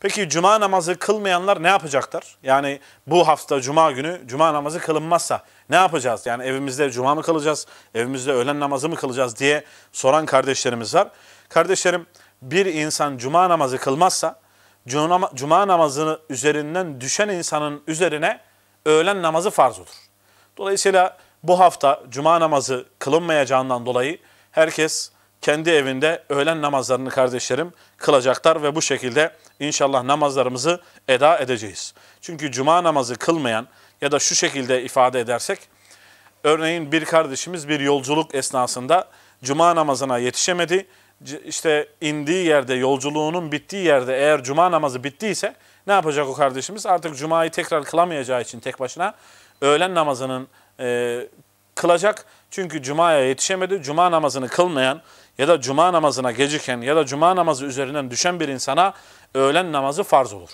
Peki cuma namazı kılmayanlar ne yapacaklar? Yani bu hafta cuma günü cuma namazı kılınmazsa ne yapacağız? Yani evimizde cuma mı kılacağız? Evimizde öğlen namazı mı kılacağız diye soran kardeşlerimiz var. Kardeşlerim bir insan cuma namazı kılmazsa cuma, cuma namazını üzerinden düşen insanın üzerine öğlen namazı farz olur. Dolayısıyla bu hafta cuma namazı kılınmayacağından dolayı herkes kendi evinde öğlen namazlarını kardeşlerim kılacaklar ve bu şekilde inşallah namazlarımızı eda edeceğiz. Çünkü cuma namazı kılmayan ya da şu şekilde ifade edersek, örneğin bir kardeşimiz bir yolculuk esnasında cuma namazına yetişemedi. İşte indiği yerde, yolculuğunun bittiği yerde eğer cuma namazı bittiyse ne yapacak o kardeşimiz? Artık cumayı tekrar kılamayacağı için tek başına öğlen namazının e, kılacak. Çünkü cumaya yetişemedi. Cuma namazını kılmayan ya da cuma namazına geciken ya da cuma namazı üzerinden düşen bir insana öğlen namazı farz olur.